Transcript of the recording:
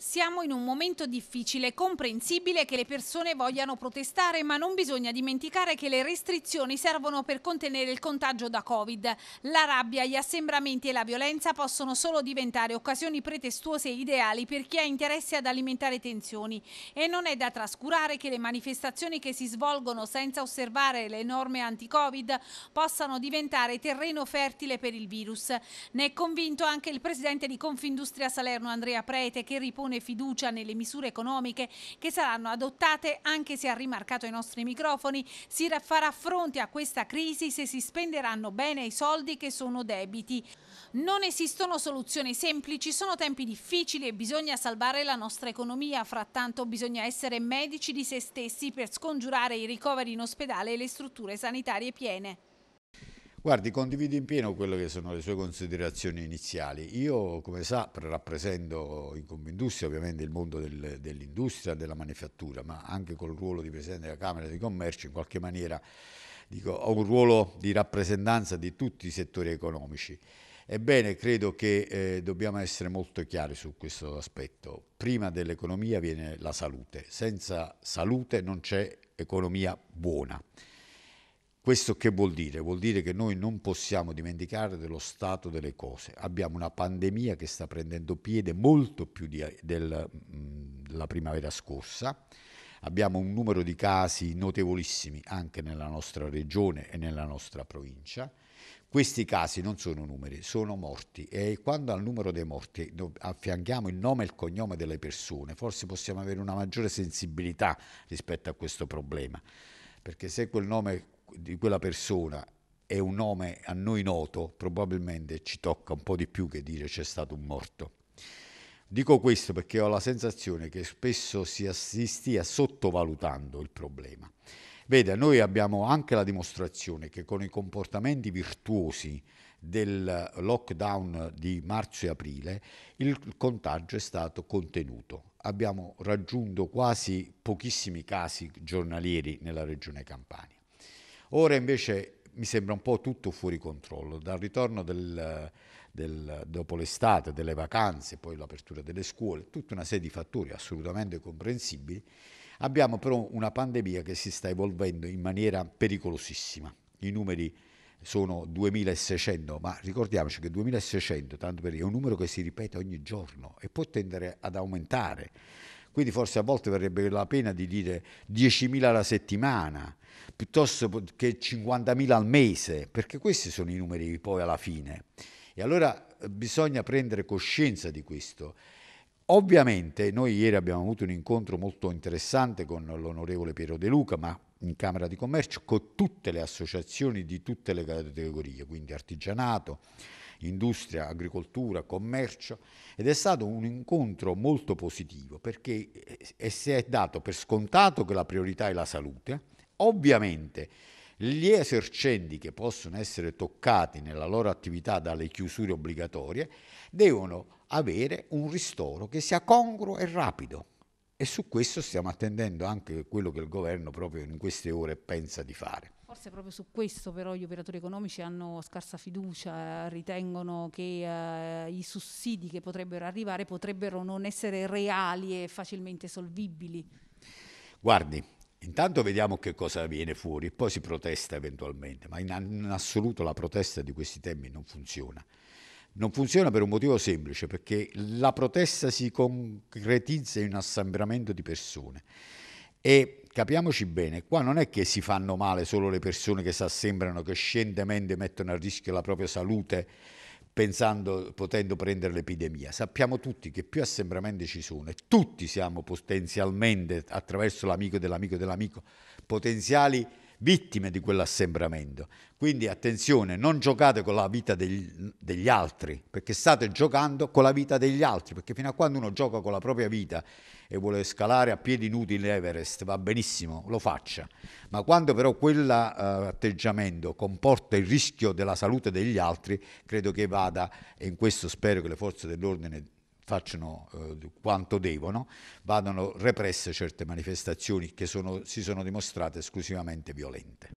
Siamo in un momento difficile, comprensibile che le persone vogliano protestare, ma non bisogna dimenticare che le restrizioni servono per contenere il contagio da Covid. La rabbia, gli assembramenti e la violenza possono solo diventare occasioni pretestuose e ideali per chi ha interesse ad alimentare tensioni. E non è da trascurare che le manifestazioni che si svolgono senza osservare le norme anti-Covid possano diventare terreno fertile per il virus. Ne è convinto anche il presidente di Confindustria Salerno Andrea Prete che ripone pone fiducia nelle misure economiche che saranno adottate anche se ha rimarcato ai nostri microfoni, si farà fronte a questa crisi se si spenderanno bene i soldi che sono debiti. Non esistono soluzioni semplici, sono tempi difficili e bisogna salvare la nostra economia, frattanto bisogna essere medici di se stessi per scongiurare i ricoveri in ospedale e le strutture sanitarie piene. Guardi, condivido in pieno quelle che sono le sue considerazioni iniziali. Io, come sa, rappresento in Commindustria ovviamente il mondo del, dell'industria, della manifattura, ma anche col ruolo di Presidente della Camera di Commercio, in qualche maniera dico, ho un ruolo di rappresentanza di tutti i settori economici. Ebbene, credo che eh, dobbiamo essere molto chiari su questo aspetto. Prima dell'economia viene la salute. Senza salute non c'è economia buona. Questo che vuol dire? Vuol dire che noi non possiamo dimenticare dello stato delle cose. Abbiamo una pandemia che sta prendendo piede molto più di, del, della mm, primavera scorsa. Abbiamo un numero di casi notevolissimi anche nella nostra regione e nella nostra provincia. Questi casi non sono numeri, sono morti e quando al numero dei morti affianchiamo il nome e il cognome delle persone, forse possiamo avere una maggiore sensibilità rispetto a questo problema. Perché se quel nome di quella persona è un nome a noi noto, probabilmente ci tocca un po' di più che dire c'è stato un morto. Dico questo perché ho la sensazione che spesso si, si stia sottovalutando il problema. Vede, noi abbiamo anche la dimostrazione che con i comportamenti virtuosi del lockdown di marzo e aprile il contagio è stato contenuto. Abbiamo raggiunto quasi pochissimi casi giornalieri nella regione Campania. Ora invece mi sembra un po' tutto fuori controllo. Dal ritorno del, del, dopo l'estate, delle vacanze, poi l'apertura delle scuole, tutta una serie di fattori assolutamente comprensibili, abbiamo però una pandemia che si sta evolvendo in maniera pericolosissima. I numeri sono 2600, ma ricordiamoci che 2600 tanto per dire, è un numero che si ripete ogni giorno e può tendere ad aumentare. Quindi forse a volte verrebbe la pena di dire 10.000 alla settimana piuttosto che 50.000 al mese, perché questi sono i numeri poi alla fine. E allora eh, bisogna prendere coscienza di questo. Ovviamente noi ieri abbiamo avuto un incontro molto interessante con l'onorevole Piero De Luca, ma in Camera di Commercio, con tutte le associazioni di tutte le categorie, quindi artigianato, industria, agricoltura, commercio ed è stato un incontro molto positivo perché eh, si è dato per scontato che la priorità è la salute. Ovviamente gli esercenti che possono essere toccati nella loro attività dalle chiusure obbligatorie devono avere un ristoro che sia congruo e rapido. E su questo stiamo attendendo anche quello che il governo proprio in queste ore pensa di fare. Forse proprio su questo però gli operatori economici hanno scarsa fiducia, eh, ritengono che eh, i sussidi che potrebbero arrivare potrebbero non essere reali e facilmente solvibili. Guardi, intanto vediamo che cosa viene fuori, poi si protesta eventualmente, ma in, in assoluto la protesta di questi temi non funziona. Non funziona per un motivo semplice, perché la protesta si concretizza in un assembramento di persone. E capiamoci bene, qua non è che si fanno male solo le persone che si assembrano, che scientemente mettono a rischio la propria salute pensando, potendo prendere l'epidemia. Sappiamo tutti che più assembramenti ci sono e tutti siamo potenzialmente, attraverso l'amico dell'amico dell'amico, potenziali vittime di quell'assembramento. Quindi attenzione, non giocate con la vita degli, degli, altri, perché state giocando con la vita degli altri, perché fino a quando uno gioca con la propria vita e vuole scalare a piedi nudi l'Everest, va benissimo, lo faccia. Ma quando però quell'atteggiamento eh, comporta il rischio della salute degli altri, credo che vada, e in questo spero che le forze dell'ordine facciano eh, quanto devono, vadano represse certe manifestazioni che sono, si sono dimostrate esclusivamente violente.